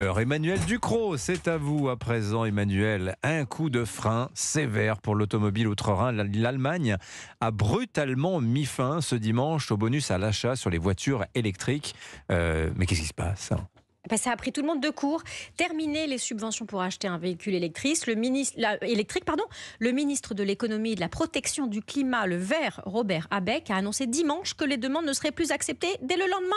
Emmanuel Ducrot, c'est à vous à présent, Emmanuel. Un coup de frein sévère pour l'automobile outre-Rhin. L'Allemagne a brutalement mis fin ce dimanche au bonus à l'achat sur les voitures électriques. Euh, mais qu'est-ce qui se passe hein bah, ça a pris tout le monde de court. Terminer les subventions pour acheter un véhicule électrique, le ministre, de l'économie et de la protection du climat, le vert Robert Abeck, a annoncé dimanche que les demandes ne seraient plus acceptées dès le lendemain,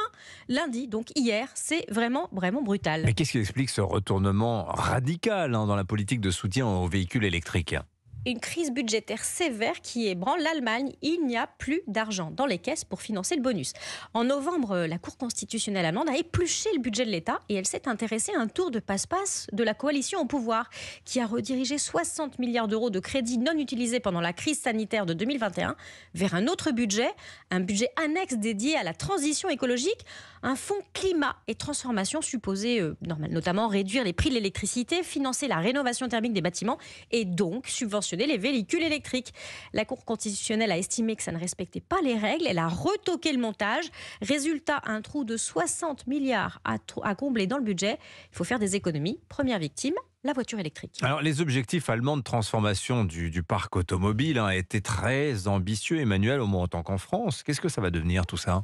lundi, donc hier. C'est vraiment, vraiment brutal. Mais qu'est-ce qui explique ce retournement radical hein, dans la politique de soutien aux véhicules électriques une crise budgétaire sévère qui ébranle l'Allemagne. Il n'y a plus d'argent dans les caisses pour financer le bonus. En novembre, la Cour constitutionnelle allemande a épluché le budget de l'État et elle s'est intéressée à un tour de passe-passe de la coalition au pouvoir qui a redirigé 60 milliards d'euros de crédits non utilisés pendant la crise sanitaire de 2021 vers un autre budget, un budget annexe dédié à la transition écologique, un fonds climat et transformation supposé euh, normal, notamment réduire les prix de l'électricité, financer la rénovation thermique des bâtiments et donc subventionner les véhicules électriques. La Cour constitutionnelle a estimé que ça ne respectait pas les règles. Elle a retoqué le montage. Résultat, un trou de 60 milliards à, à combler dans le budget. Il faut faire des économies. Première victime, la voiture électrique. Alors, les objectifs allemands de transformation du, parc automobile hein, étaient très ambitieux, Emmanuel, au moins en tant qu'en France. Qu'est-ce que ça va devenir tout ça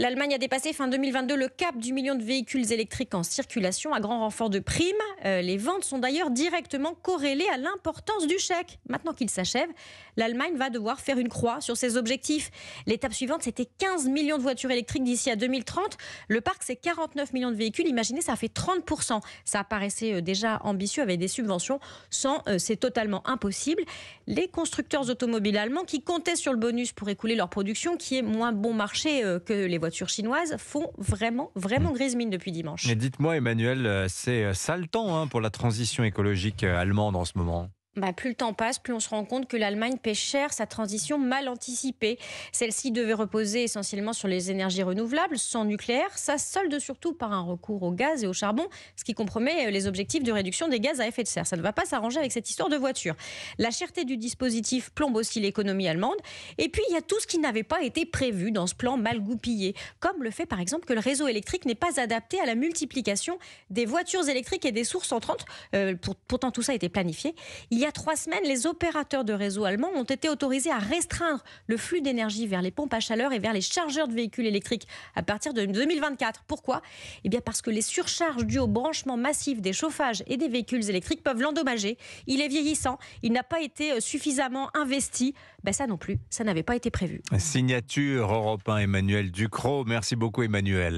L'Allemagne a dépassé fin 2022 le cap du million de véhicules électriques en circulation à grand renfort de primes. Euh, les ventes sont d'ailleurs directement corrélées à l'importance du chèque. Maintenant qu'il s'achève, l'Allemagne va devoir faire une croix sur ses objectifs. L'étape suivante, c'était 15 millions de voitures électriques d'ici à 2030. Le parc, c'est 49 millions de véhicules. Imaginez, ça fait 30%. Ça paraissait euh, déjà ambitieux avec des subventions. Sans, euh, c'est totalement impossible. Les constructeurs automobiles allemands qui comptaient sur le bonus pour écouler leur production, qui est moins bon marché que les voitures voitures chinoises font vraiment, vraiment mm. grise mine depuis dimanche. Mais dites-moi, Emmanuel, euh, c'est euh, sale temps hein, pour la transition écologique euh, allemande en ce moment. Bah, plus le temps passe, plus on se rend compte que l'Allemagne pêche cher sa transition mal anticipée. Celle-ci devait reposer essentiellement sur les énergies renouvelables, sans nucléaire. Ça solde surtout par un recours au gaz et au charbon, ce qui compromet euh, les objectifs de réduction des gaz à effet de serre. Ça ne va pas s'arranger avec cette histoire de voiture. La cherté du dispositif plombe aussi l'économie allemande. Et puis, il y a tout ce qui n'avait pas été prévu dans ce plan mal goupillé, comme le fait par exemple que le réseau électrique n'est pas adapté à la multiplication des voitures électriques et des sources entrantes. Euh, pourtant, tout ça a été planifié. Il y a a trois semaines, les opérateurs de réseau allemands ont été autorisés à restreindre le flux d'énergie vers les pompes à chaleur et vers les chargeurs de véhicules électriques à partir de 2024. Pourquoi Eh bien parce que les surcharges dues au branchement massif des chauffages et des véhicules électriques peuvent l'endommager. Il est vieillissant, il n'a pas été euh, suffisamment investi. Ben ça non plus, ça n'avait pas été prévu. Signature Europe Emmanuel Ducrot. Merci beaucoup Emmanuel.